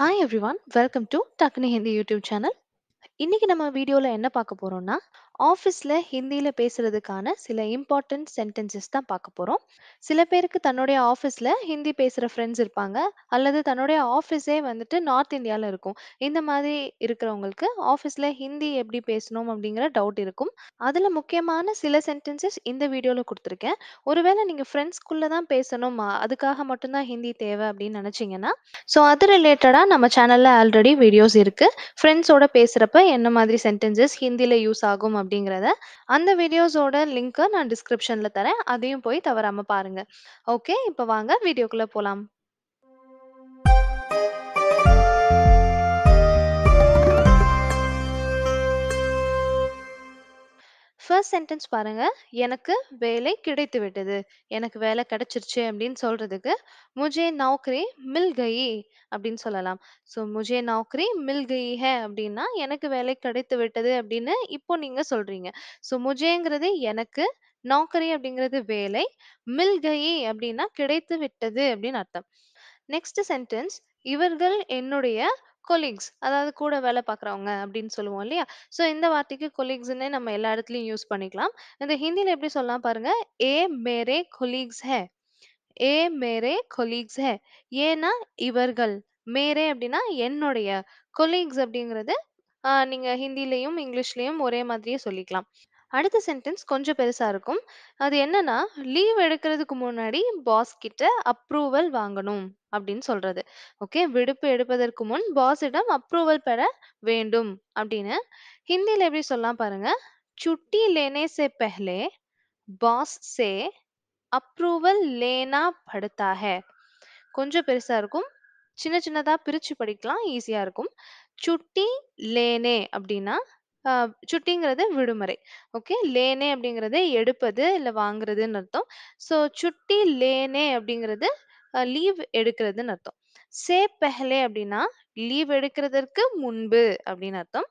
Hi every one welcome to டக்னி Hindi YouTube channel இன்னைக்கு நம்ம வீடியோவில் என்ன பார்க்க போகிறோம்னா ஆஃபீஸில் ஹிந்தியில் பேசுகிறதுக்கான சில இம்பார்ட்டன்ட் சென்டென்சஸ் தான் பார்க்க போகிறோம் சில பேருக்கு தன்னுடைய ஆஃபீஸில் ஹிந்தி பேசுகிற ஃப்ரெண்ட்ஸ் இருப்பாங்க அல்லது தன்னுடைய ஆஃபீஸே வந்துட்டு நார்த் இந்தியாவில் இருக்கும் இந்த மாதிரி இருக்கிறவங்களுக்கு ஆஃபீஸில் ஹிந்தி எப்படி பேசணும் அப்படிங்கிற டவுட் இருக்கும் அதில் முக்கியமான சில சென்டென்சஸ் இந்த வீடியோவில் கொடுத்துருக்கேன் ஒருவேளை நீங்கள் ஃப்ரெண்ட்ஸ்குள்ளே தான் பேசணும் அதுக்காக மட்டும்தான் ஹிந்தி தேவை அப்படின்னு நினச்சிங்கன்னா ஸோ அது ரிலேட்டடாக நம்ம சேனலில் ஆல்ரெடி வீடியோஸ் இருக்குது ஃப்ரெண்ட்ஸோட பேசுகிறப்ப என்ன மாதிரி சென்டென்சஸ் ஹிந்தியில் யூஸ் ஆகும் அப்படிங்கிறத அந்த வீடியோஸோட லிங்க்கை நான் டிஸ்கிரிப்ஷனில் தரேன் அதையும் போய் தவறாமல் பாருங்கள் ஓகே இப்போ வாங்க வீடியோக்குள்ளே போகலாம் ஃபர்ஸ்ட் சென்டென்ஸ் பாருங்க எனக்கு வேலை கிடைத்து விட்டது எனக்கு வேலை கிடைச்சிருச்சு அப்படின்னு சொல்றதுக்கு முஜே நௌக்ரி மில் கயி அப்படின்னு சொல்லலாம் ஸோ முஜே நௌக்ரி மில் கயி ஹே அப்படின்னா எனக்கு வேலை கிடைத்து விட்டது அப்படின்னு இப்போ நீங்க சொல்றீங்க ஸோ முஜேங்கிறது எனக்கு நௌக்கரி அப்படிங்கிறது வேலை மில் கயி அப்படின்னா கிடைத்து விட்டது அப்படின்னு அர்த்தம் நெக்ஸ்ட் சென்டென்ஸ் இவர்கள் என்னுடைய கொலீக்ஸ் அதாவது கூட வேலை பார்க்குறவங்க அப்படின்னு சொல்லுவோம் இல்லையா? ஸோ இந்த வார்த்தைக்கு கொலீக்ஸ்னே நம்ம எல்லா இடத்துலயும் யூஸ் பண்ணிக்கலாம். இந்த ஹிந்தில எப்படி சொல்லலாம் பாருங்க. ஏ மேரே கொலீக்ஸ் ஹே ஏ மேரே கொலீக்ஸ் ஹே "ஏன்னா இவர்கள்." "மேரே" அப்படின்னா என்னுடைய. கொலீக்ஸ் அப்படிங்கிறது ஆஹ் நீங்க ஹிந்திலயும் இங்கிலீஷ்லயும் ஒரே மாதிரியே சொல்லிக்கலாம். அடுத்த சென்டென்ஸ் கொஞ்சம் பெருசா இருக்கும் அது என்னன்னா லீவ் எடுக்கிறதுக்கு முன்னாடி பாஸ் கிட்ட அப்ரூவல் வாங்கணும் அப்படின்னு சொல்றது ஓகே விடுப்பு எடுப்பதற்கு முன் பாஸிடம் அப்ரூவல் பெற வேண்டும் அப்படின்னு ஹிந்தியில் எப்படி சொல்லலாம் பாருங்க சுட்டி லேனே சே பெஹ்லே பாஸ் சே அப்ரூவல் லேனா படுத்தாக கொஞ்சம் பெருசா இருக்கும் சின்ன சின்னதா பிரிச்சு படிக்கலாம் ஈஸியா இருக்கும் சுட்டி லேனே அப்படின்னா சுட்டிங்கிறது விடுமுறை ஓகே லேனே அப்படிங்கிறது எடுப்பது இல்லை வாங்குறதுன்னு அர்த்தம் ஸோ சுட்டி லேனே அப்படிங்கிறது லீவ் எடுக்கிறதுன்னு அர்த்தம் சே பெஹலே அப்படின்னா லீவ் எடுக்கிறதற்கு முன்பு அப்படின்னு அர்த்தம்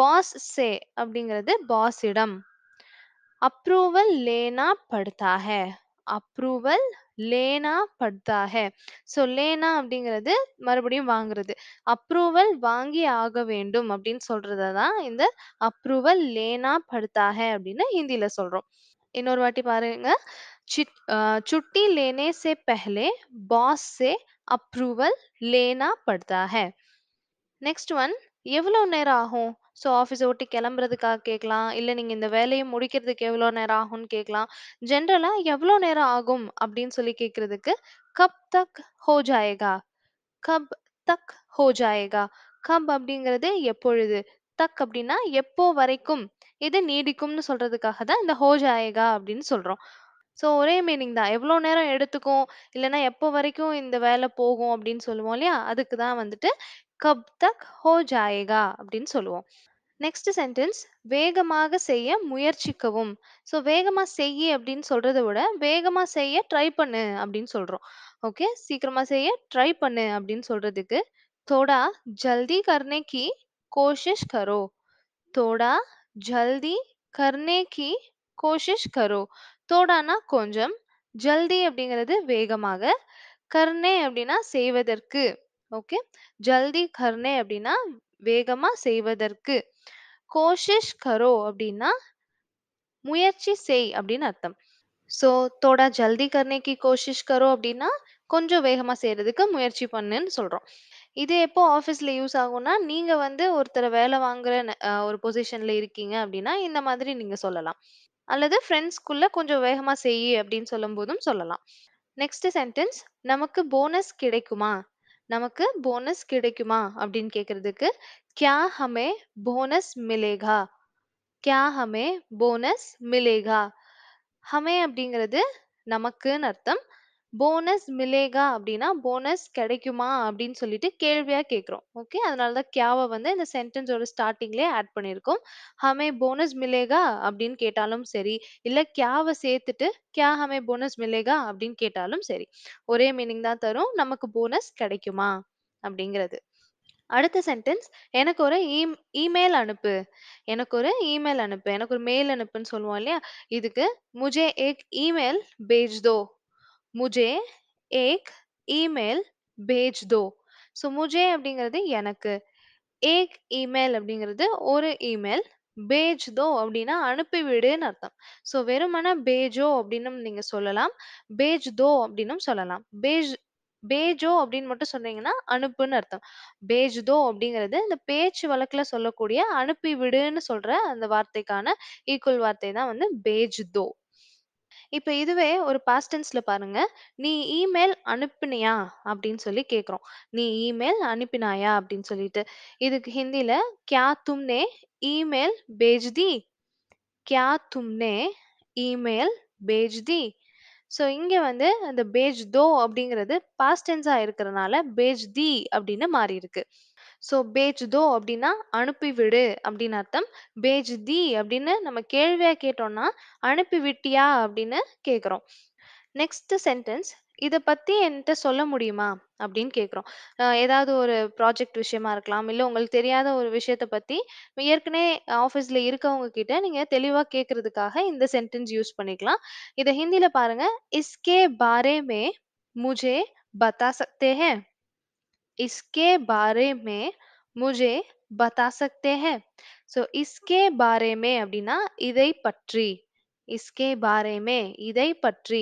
பாஸ் சே அப்படிங்கிறது பாஸிடம் அப்ரூவல் லேனா படுத்தாக அப்ரூவல் லேனா படுத்தாக ஸோ லேனா அப்படிங்கிறது மறுபடியும் வாங்குறது அப்ரூவல் வாங்கி ஆக வேண்டும் அப்படின்னு சொல்றத தான் இந்த அப்ரூவல் லேனா படுத்தாக அப்படின்னு ஹிந்தியில சொல்றோம் இன்னொரு வாட்டி பாருங்க சுட்டி லேனே சே पहले பாஸ் சே அப்ரூவல் லேனா पड़ता நெக்ஸ்ட் ஒன் எவ்வளவு நேரம் ஆகும் ஸோ ஆஃபீஸ விட்டு கிளம்புறதுக்காக கேட்கலாம். இல்ல நீங்க இந்த வேலைய முடிக்கிறதுக்கு எவ்வளோ நேரம் ஆகும்னு கேட்கலாம். ஜென்ரலா எவ்வளோ நேரம் ஆகும் அப்படின்னு சொல்லி கேக்குறதுக்கு "கப் தக் ஹோ ஜாயேகா?" "கப் தக் ஹோ ஜாயேகா?" கப் அப்படிங்கிறது எப்பொழுது, தக் அப்படின்னா எப்போ வரைக்கும், இது நீடிக்கும்னு சொல்றதுக்காக தான் இந்த "ஹோ ஜாயேகா" அப்படின்னு சொல்றோம். ஸோ ஒரே மீனிங் தான். எவ்வளோ நேரம் எடுத்துக்கும், இல்லன்னா எப்போ வரைக்கும் இந்த வேலை போகும் அப்படின்னு சொல்லுவோம் இல்லையா? அதுக்கு தான் வந்துட்டு கப் தக் ஹோ ஜாயேகா அப்படின்னு சொல்லுவோம் நெக்ஸ்ட் சென்டென்ஸ் வேகமாக செய்ய முயற்சிக்கவும் ஸோ வேகமாக செய்ய அப்படின்னு சொல்கிறத விட வேகமாக செய்ய ட்ரை பண்ணு அப்படின்னு சொல்கிறோம் ஓகே சீக்கிரமாக செய்ய ட்ரை பண்ணு அப்படின்னு சொல்கிறதுக்கு தோடா ஜல்தி கர்னே கி கோஷிஷ் கரோ தோடா ஜல்தி கர்னே கி கோஷிஷ் கரோ தோடானா கொஞ்சம் ஜல்தி அப்படிங்கிறது வேகமாக கர்னே அப்படின்னா செய்வதற்கு ஓகே ஜல்தி கர்னே அப்படின்னா வேகமா செய்வதற்கு கோஷிஷ் கரோ அப்படின்னா முயற்சி செய் அப்படின்னு அர்த்தம் ஸோ தோடா ஜல்தி கர்னேக்கு கோஷிஷ் கரோ அப்படின்னா கொஞ்சம் வேகமாக செய்கிறதுக்கு முயற்சி பண்ணுன்னு சொல்கிறோம் இது எப்போ ஆஃபீஸில் யூஸ் ஆகும்னா நீங்கள் வந்து ஒருத்தரை வேலை வாங்குற ஒரு பொசிஷனில் இருக்கீங்க அப்படின்னா இந்த மாதிரி நீங்கள் சொல்லலாம் அல்லது ஃப்ரெண்ட்ஸ்குள்ளே கொஞ்சம் வேகமாக செய் அப்படின்னு சொல்லும் போதும் சொல்லலாம் நெக்ஸ்ட் சென்டென்ஸ் நமக்கு போனஸ் கிடைக்குமா நமக்கு போனஸ் கிடைக்குமா அப்படின்னு கேட்கறதுக்கு கியா ஹமே போனஸ் மிலேகா கியா ஹமே போனஸ் மிலேகா ஹமே அப்படிங்கிறது நமக்குன்னு அர்த்தம் போனஸ் மிலேகா அப்படின்னா போனஸ் கிடைக்குமா அப்படின்னு சொல்லிட்டு கேள்வியாக கேட்குறோம் ஓகே அதனால தான் கியாவை வந்து இந்த சென்டென்ஸோட ஸ்டார்டிங்லேயே ஆட் பண்ணியிருக்கோம் ஹமே போனஸ் மிலேகா அப்படின்னு கேட்டாலும் சரி இல்லை கியாவை சேர்த்துட்டு கியா ஹமே போனஸ் மிலேகா அப்படின்னு கேட்டாலும் சரி ஒரே மீனிங் தான் தரும் நமக்கு போனஸ் கிடைக்குமா அப்படிங்கிறது அடுத்த சென்டென்ஸ் எனக்கு ஒரு இமெயில் e-, அனுப்பு எனக்கு ஒரு இமெயில் அனுப்பு எனக்கு ஒரு மெயில் அனுப்புன்னு சொல்லுவோம் இல்லையா இதுக்கு முஜே ஏக் இமெயில் பேஜ்தோ முஜே ஏக் ईमेल भेज दो ஸோ முஜே அப்படிங்கிறது எனக்கு ஏக் இமெயில் அப்படிங்கிறது ஒரு இமெயில் பேஜ் தோ அப்படின்னா அனுப்பிவிடுன்னு அர்த்தம் ஸோ வெறுமன பேஜோ அப்படின்னும் நீங்கள் சொல்லலாம் பேஜ் தோ அப்படின்னும் சொல்லலாம் பேஜ் பேஜோ அப்படின்னு மட்டும் சொன்னீங்கன்னா அனுப்புன்னு அர்த்தம் பேஜ் தோ அப்படிங்கிறது இந்த பேச்சு வழக்கில் சொல்லக்கூடிய அனுப்பி விடுன்னு சொல்கிற அந்த வார்த்தைக்கான ஈக்குவல் வார்த்தை தான் வந்து பேஜ் தோ இப்ப இதுவே ஒரு பாஸ்ட் பாருங்கள் பாருங்க, "நீ இமெயில் அனுப்பினியா?" அப்படின்னு சொல்லி கேட்குறோம் "நீ இமெயில் அனுப்பினாயா?" அப்படின்னு சொல்லிட்டு. இதுக்கு ஹிந்தியில் கியா தும்னே இமெயில் பேஜ்தி கியா தும்னே இமெயில் பேஜ்தி ஸோ இங்க வந்து அந்த "பேஜ் தோ" அப்படிங்கிறது பாஸ்ட் டென்ஸா இருக்கிறனால "பேஜ் தி" அப்படின்னு மாறியிருக்கு. ஸோ பேஜ் தோ அப்படின்னா அனுப்பிவிடு அப்படின்னு அர்த்தம் பேஜ் தி அப்படின்னு நம்ம கேள்வியாக கேட்டோம்னா அனுப்பிவிட்டியா அப்படின்னு கேட்குறோம் நெக்ஸ்ட் சென்டென்ஸ் இதை பற்றி என்கிட்ட சொல்ல முடியுமா அப்படின்னு கேட்குறோம் ஏதாவது ஒரு ப்ராஜெக்ட் விஷயமா இருக்கலாம் இல்லை உங்களுக்கு தெரியாத ஒரு விஷயத்த பற்றி ஏற்கனவே ஆஃபீஸில் இருக்கவங்க கிட்ட நீங்கள் தெளிவாக கேட்குறதுக்காக இந்த சென்டென்ஸ் யூஸ் பண்ணிக்கலாம் இதை ஹிந்தியில் பாருங்க இஸ்கே பாரே மே முஜே பத்தா சக்தே ஹே इसके बारे में मुझे बता सकते हैं ஸோ இஸ்கே பாரேமே அப்படின்னா இதை பற்றி இஸ்கே பாரேமே இதை பற்றி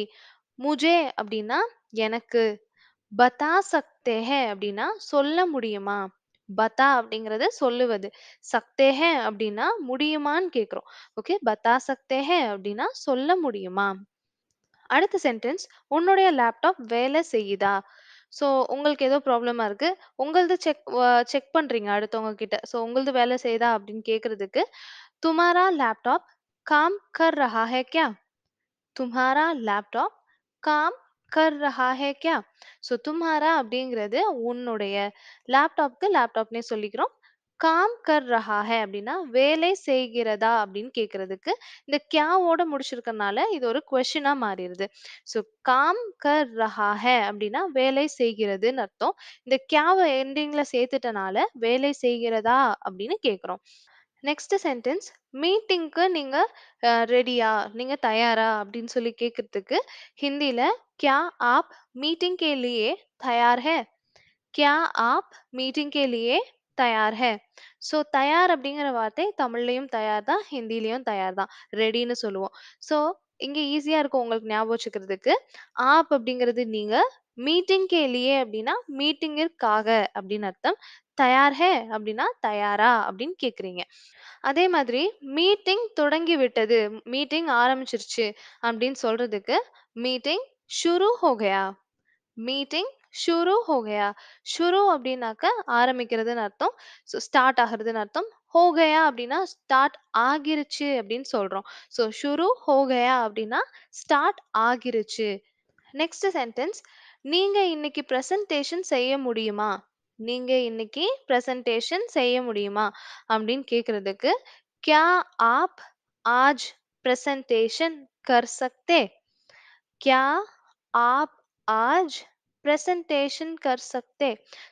முஜே அப்படின்னா எனக்கு பதா சக்தே ஹே அப்படின்னா சொல்ல முடியுமா பதா அப்படிங்கறத சொல்லுவது சக்தே ஹே அப்படின்னா முடியுமான்னு கேட்குறோம் ஓகே பதா சக்தே ஹே அப்படின்னா சொல்ல முடியுமா அடுத்த சென்டென்ஸ் உன்னுடைய லேப்டாப் வேலை செய்யுதா ஸோ உங்களுக்கு ஏதோ ப்ராப்ளமாக இருக்கு. உங்களது செக் வ செக் பண்றீங்க அடுத்தவங்க கிட்ட. ஸோ உங்களது வேலை செய்யுதா அப்படின்னு கேட்குறதுக்கு "तुम्हारा லேப்டாப் काम कर रहा है क्या? तुम्हारा लैपटॉप काम कर रहा है क्या?" ஸோ तुम्हारा அப்படிங்கிறது உன்னுடைய, லேப்டாப்க்கு லேப்டாப்னே சொல்லிக்கிறோம். காம் கர் ரஹா ஹே அப்படின்னா வேலை செய்கிறதா அப்படின்னு கேட்கறதுக்கு இந்த கியாவோட முடிச்சிருக்கனால இது ஒரு கொஷினா மாறிடுது ஸோ காம் கர் ரஹா ஹே அப்படின்னா வேலை செய்கிறதுன்னு அர்த்தம் இந்த கியாவை எண்டிங்ல சேர்த்துட்டனால வேலை செய்கிறதா அப்படின்னு கேட்குறோம் நெக்ஸ்ட் சென்டென்ஸ் மீட்டிங்க்கு நீங்க ரெடியா நீங்க தயாரா அப்படின்னு சொல்லி கேட்கறதுக்கு ஹிந்தியில கியா ஆப் மீட்டிங் கேலியே தயார் ஹே கியா ஆப் மீட்டிங் கேலியே தயார் ஹே ஸோ தயார் அப்படிங்கிற வார்த்தை தமிழ்லையும் தயார் தான் ஹிந்திலையும் தயார் தான் ரெடின்னு சொல்லுவோம் ஸோ இங்கே ஈஸியாக இருக்கும் உங்களுக்கு ஞாபகம் வச்சுக்கிறதுக்கு ஆப் அப்படிங்கிறது நீங்கள் மீட்டிங் கேலியே அப்படின்னா மீட்டிங்கிற்காக அப்படின்னு அர்த்தம் தயார் ஹே அப்படின்னா தயாரா அப்படின்னு கேட்குறீங்க அதே மாதிரி மீட்டிங் தொடங்கி விட்டது மீட்டிங் ஆரம்பிச்சிருச்சு அப்படின்னு சொல்றதுக்கு மீட்டிங் ஷுரு ஹோகையா மீட்டிங் ஷுரு ஹோகயா ஷுரு அப்படின்னாக்க ஆரம்பிக்கிறதுன்னு அர்த்தம் ஸோ ஸ்டார்ட் ஆகிறதுன்னு அர்த்தம் ஹோகயா அப்படின்னா ஸ்டார்ட் ஆகிருச்சு அப்படின்னு சொல்றோம் ஸோ ஷுரு ஹோகயா அப்படின்னா ஸ்டார்ட் ஆகிருச்சு நெக்ஸ்ட் சென்டென்ஸ் நீங்க இன்னைக்கு ப்ரெசன்டேஷன் செய்ய முடியுமா நீங்க இன்னைக்கு ப்ரெசன்டேஷன் செய்ய முடியுமா அப்படின்னு கேட்கறதுக்கு கியா ஆப் ஆஜ் ப்ரெசன்டேஷன் கர் சக்தே கியா ஆப் ஆஜ் ப்ரெசன்டேஷன் கர் சக்தே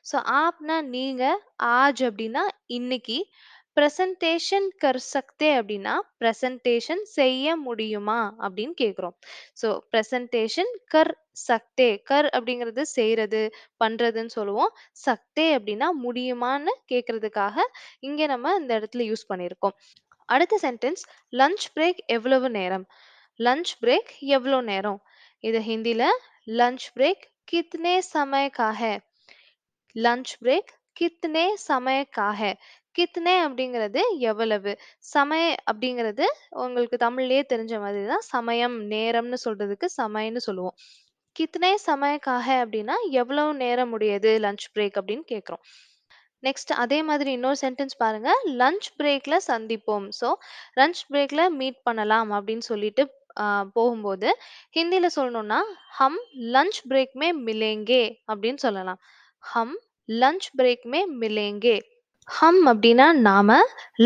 ஸோ ஆப்னா நீங்கள் ஆஜ் அப்படின்னா இன்னைக்கு ப்ரெசன்டேஷன் கர் சக்தே அப்படின்னா ப்ரெசன்டேஷன் செய்ய முடியுமா அப்படின்னு கேட்குறோம் ஸோ ப்ரெசன்டேஷன் கர் சக்தே கர் அப்படிங்கிறது செய்கிறது பண்ணுறதுன்னு சொல்லுவோம் சக்தே அப்படின்னா முடியுமான்னு கேட்குறதுக்காக இங்கே நம்ம இந்த இடத்துல யூஸ் பண்ணியிருக்கோம் அடுத்த சென்டென்ஸ் லஞ்ச் பிரேக் எவ்வளவு நேரம் லஞ்ச் பிரேக் எவ்வளோ நேரம் இது ஹிந்தியில் லஞ்ச் பிரேக் कितने समय का है லஞ்ச் பிரேக் का சமயக்காக கித்னே அப்படிங்கிறது எவ்வளவு சமய அப்படிங்கிறது உங்களுக்கு தமிழ்லயே தெரிஞ்ச மாதிரி தான் சமயம் நேரம்னு சொல்றதுக்கு சமயம்னு சொல்லுவோம் கித்னே சமயக்காக அப்படின்னா எவ்வளவு நேரம் முடியாது லஞ்ச் பிரேக் அப்படின்னு கேட்குறோம் நெக்ஸ்ட் அதே மாதிரி இன்னொரு சென்டென்ஸ் பாருங்க லஞ்ச் பிரேக்ல சந்திப்போம் ஸோ லஞ்ச் பிரேக்ல மீட் பண்ணலாம் அப்படின்னு சொல்லிட்டு போகும்போது ஹிந்தியில் சொல்லணும்னா ஹம் லஞ்ச் பிரேக் மே மிலேங்கே அப்படின்னு சொல்லலாம் ஹம் லஞ்ச் பிரேக் மே மிலேங்கே ஹம் அப்படின்னா நாம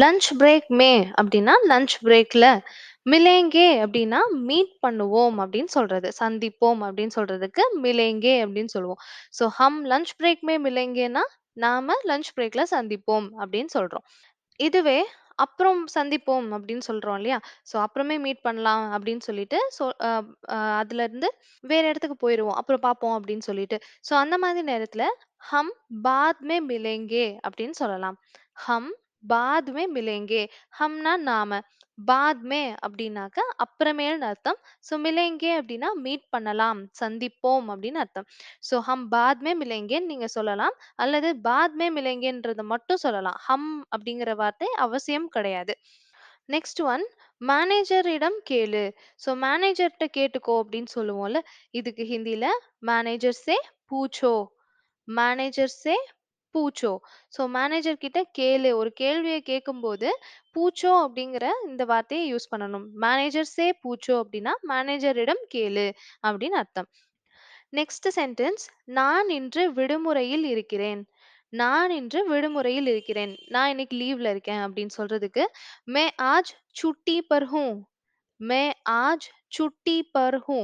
லஞ்ச் பிரேக் மே அப்படின்னா லஞ்ச் பிரேக்ல மிலேங்கே அப்படின்னா மீட் பண்ணுவோம் அப்படின்னு சொல்றது சந்திப்போம் அப்படின்னு சொல்றதுக்கு மிலேங்கே அப்படின்னு சொல்லுவோம் ஸோ ஹம் லஞ்ச் பிரேக் மே மிலேங்கேனா நாம லஞ்ச் பிரேக்ல சந்திப்போம் அப்படின்னு சொல்றோம் இதுவே அப்புறம் சந்திப்போம் அப்படின்னு சொல்றோம் இல்லையா? ஸோ அப்புறமே மீட் பண்ணலாம் அப்படின்னு சொல்லிட்டு, ஸோ அ அ வேற இடத்துக்கு போயிருவோம். அப்புறம் பார்ப்போம் அப்படின்னு சொல்லிட்டு. ஸோ அந்த மாதிரி நேரத்துல "ஹம் பாத் மே மிலேங்கே அப்படின்னு சொல்லலாம். "ஹம் பாத் மே மிலேங்கே ஹம்னா நாம. பாத்மே அப்படின்னாக்க அப்புறமேல்னு அர்த்தம் ஸோ மிலேங்கே அப்படின்னா மீட் பண்ணலாம் சந்திப்போம் அப்படின்னு அர்த்தம் ஸோ ஹம் பாத்மே மிலேங்கேன்னு நீங்கள் சொல்லலாம் அல்லது பாத்மே மிலேங்கேன்றதை மட்டும் சொல்லலாம் ஹம் அப்படிங்கிற வார்த்தை அவசியம் கிடையாது நெக்ஸ்ட் ஒன் மேனேஜரிடம் கேளு ஸோ மேனேஜர்கிட்ட கேட்டுக்கோ அப்படின்னு சொல்லுவோம்ல இதுக்கு ஹிந்தியில் மேனேஜர் சே பூச்சோ மேனேஜர் சே பூச்சோ! ஸோ மேனேஜர் கிட்ட கேளு. ஒரு கேள்விய கேட்கும்போது, பூச்சோ அப்படிங்கிற இந்த வார்த்தைய யூஸ் பண்ணணும். மேனேஜர் சே பூச்சோ அப்படின்னா, மேனேஜரிடம் கேளு அப்படின்னு அர்த்தம். நெக்ஸ்ட் சென்டென்ஸ், நான் இன்று விடுமுறையில் இருக்கிறேன். நான் இன்று விடுமுறையில் இருக்கிறேன். நான் இன்னைக்கு லீவ்ல இருக்கேன் அப்படின்னு சொல்றதுக்கு, மே ஆஜ் சுட்டி பர் ஹூ மே ஆஜ் சுட்டி பர் ஹூ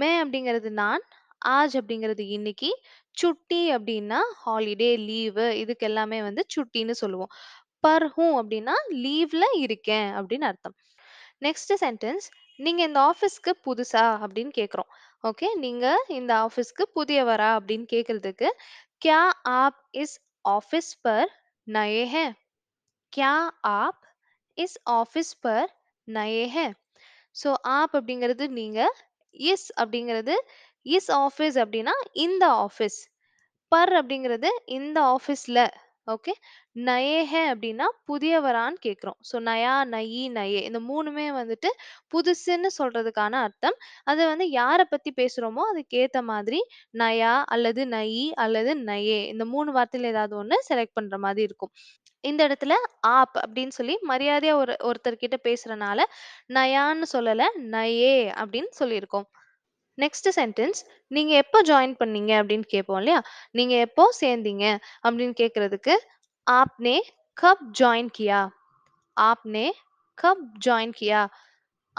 மே அப்படிங்கிறது நான், ஆஜ் அப்படிங்கிறது இன்னைக்கு, சுட்டி அப்படின்னா ஹாலிடே, லீவு இதுக்கு எல்லாமே வந்து சுட்டின்னு சொல்லுவோம். பர் ஹூ அப்படின்னா லீவ்ல இருக்கேன் அப்படின்னு அர்த்தம். நெக்ஸ்ட் சென்டென்ஸ் நீங்க இந்த ஆஃபீஸ்க்கு புதுசா அப்படின்னு கேட்குறோம். ஓகே நீங்க இந்த ஆஃபீஸ்க்கு புதியவரா அப்படின்னு கேட்கறதுக்கு கியா ஆப் இஸ் ஆபீஸ் பர் நயே हैं? ஆப் இஸ் ஆபீஸ் பர் पर नए हैं? ஸோ, "ஆப்" அப்படிங்கிறது நீங்க, "இஸ்" அப்படிங்கிறது இஸ் ஆஃபீஸ் அப்படின்னா இந்த ஆஃபீஸ் பர் அப்படிங்கிறது இந்த ஆஃபீஸில் ஓகே நயேஹ அப்படின்னா புதியவரான்னு கேட்குறோம் ஸோ நயா நயி நயே இந்த மூணுமே வந்துட்டு புதுசுன்னு சொல்றதுக்கான அர்த்தம் அது வந்து யாரை பற்றி பேசுகிறோமோ அதுக்கேற்ற மாதிரி நயா அல்லது நயி அல்லது நயே இந்த மூணு வார்த்தையில் ஏதாவது ஒன்று செலக்ட் பண்ணுற மாதிரி இருக்கும் இந்த இடத்துல ஆப் அப்படின்னு சொல்லி மரியாதையாக ஒரு ஒருத்தர்கிட்ட பேசுகிறனால நயான்னு சொல்லலை நயே அப்படின்னு சொல்லியிருக்கோம் நெக்ஸ்ட் சென்டென்ஸ் நீங்க எப்போ ஜாயின் பண்ணீங்க அப்படின்னு கேட்போம் இல்லையா நீங்க எப்போ சேர்ந்தீங்க அப்படின்னு கேட்கறதுக்கு ஆப்னே கப் ஜாயின் கியா ஆப்னே கப் ஜாயின் கியா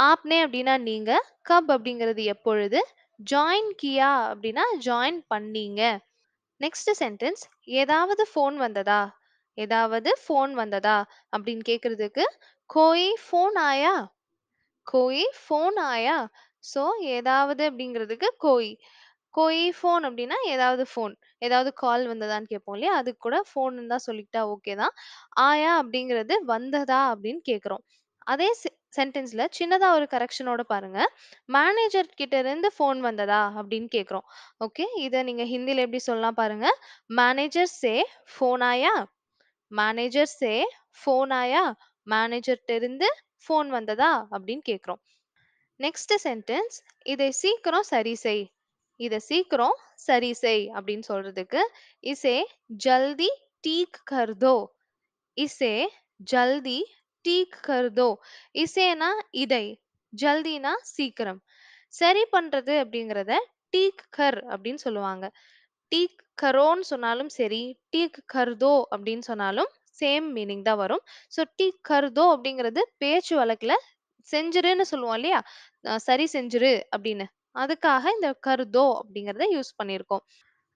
ஆப்னே அப்படின்னா நீங்க கப் அப்படிங்கிறது எப்பொழுது ஜாயின் கியா அப்படின்னா ஜாயின் பண்ணீங்க நெக்ஸ்ட் சென்டென்ஸ் ஏதாவது ஃபோன் வந்ததா ஏதாவது ஃபோன் வந்ததா அப்படின்னு கேட்குறதுக்கு கோயி ஃபோன் ஆயா கோயி ஃபோன் ஆயா ஸோ ஏதாவது அப்படிங்கிறதுக்கு கோய் கோய் ஃபோன் அப்படின்னா ஏதாவது ஃபோன் ஏதாவது கால் வந்ததான்னு கேட்போம் இல்லையா அதுக்கு கூட ஃபோன் தான் சொல்லிக்கிட்டா ஓகே தான் ஆயா அப்படிங்கிறது வந்ததா அப்படின்னு கேட்குறோம் அதே சென்டென்ஸ்ல சின்னதா ஒரு கரெக்ஷனோட பாருங்க மேனேஜர் கிட்ட இருந்து ஃபோன் வந்ததா அப்படின்னு கேட்குறோம் ஓகே இதை நீங்க ஹிந்தில எப்படி சொல்லலாம் பாருங்க மேனேஜர் சே ஃபோன் ஆயா மேனேஜர் சே ஃபோன் ஆயா மேனேஜர்கிட்ட இருந்து ஃபோன் வந்ததா அப்படின்னு கேட்குறோம் நெக்ஸ்ட் சென்டென்ஸ் இதை சீக்கிரம் சரி செய் இதை சீக்கிரம் சரி செய் அப்படின்னு சொல்றதுக்கு இசே ஜல்தி டீக் கர்தோ இசே ஜல்தி டீக் கர்தோ இசேனா இதை ஜல்தினா சீக்கிரம் சரி பண்றது அப்படிங்கிறத டீக் கர் அப்படின்னு சொல்லுவாங்க டீக் கரோன்னு சொன்னாலும் சரி டீக் கர்தோ அப்படின்னு சொன்னாலும் சேம் மீனிங் தான் வரும் ஸோ டீக் கர்தோ அப்படிங்கிறது பேச்சு வழக்கில் செஞ்சிருன்னு சொல்லுவோம் இல்லையா சரி செஞ்சிரு அப்படின்னு அதுக்காக இந்த கருதோ அப்படிங்கிறத யூஸ் பண்ணியிருக்கோம்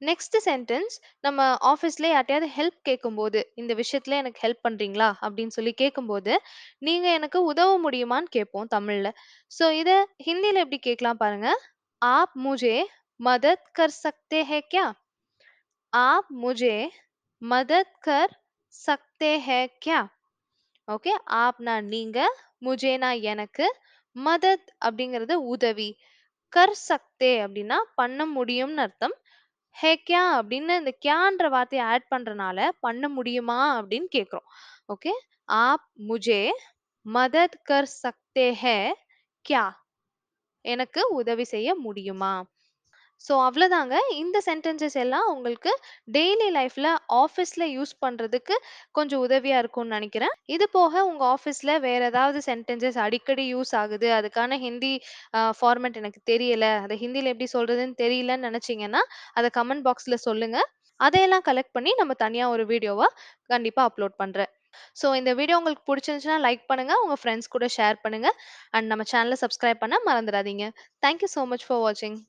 நெக்ஸ்ட் சென்டென்ஸ் நம்ம ஆஃபீஸ்ல யார்ட்டையாவது ஹெல்ப் கேட்கும்போது இந்த விஷயத்துல எனக்கு ஹெல்ப் பண்றீங்களா அப்படின்னு சொல்லி கேட்கும்போது நீங்க எனக்கு உதவ முடியுமான்னு கேட்போம் தமிழ்ல ஸோ இதை ஹிந்தியில எப்படி கேட்கலாம் பாருங்க ஆப் முஜே மதத் கர் சக்தே ஹே கியா ஆப் முஜே மதத் கர் சக்தே ஹே கியா ஓகே ஆப்னா நீங்க முஜேனா எனக்கு மதத் அப்படிங்கிறது உதவி கர் சக்தே அப்படின்னா பண்ண முடியும்னு அர்த்தம் ஹே கியா அப்படின்னு இந்த கியான்ற வார்த்தையை ஆட் பண்றனால பண்ண முடியுமா அப்படின்னு கேட்குறோம் ஓகே ஆப் முஜே மதத் கர் சக்தே ஹே கியா எனக்கு உதவி செய்ய முடியுமா ஸோ அவ்வளோதாங்க இந்த சென்டென்சஸ் எல்லாம் உங்களுக்கு டெய்லி லைஃப்பில் ஆஃபீஸில் யூஸ் பண்ணுறதுக்கு கொஞ்சம் உதவியாக இருக்கும்னு நினைக்கிறேன் இது போக உங்கள் ஆஃபீஸில் வேறு ஏதாவது சென்டென்சஸ் அடிக்கடி யூஸ் ஆகுது அதுக்கான ஹிந்தி ஃபார்மேட் எனக்கு தெரியலை அதை ஹிந்தியில் எப்படி சொல்கிறதுன்னு தெரியலன்னு நினச்சிங்கன்னா அதை கமெண்ட் பாக்ஸில் சொல்லுங்கள் அதையெல்லாம் கலெக்ட் பண்ணி நம்ம தனியாக ஒரு வீடியோவாக கண்டிப்பாக அப்லோட் பண்ணுறேன் ஸோ இந்த வீடியோ உங்களுக்கு பிடிச்சிருந்துச்சுன்னா லைக் பண்ணுங்கள் உங்கள் ஃப்ரெண்ட்ஸ் கூட ஷேர் பண்ணுங்கள் அண்ட் நம்ம சேனலை சப்ஸ்கிரைப் பண்ண மறந்துடாதீங்க தேங்க்யூ ஸோ மச் ஃபார் வாட்சிங்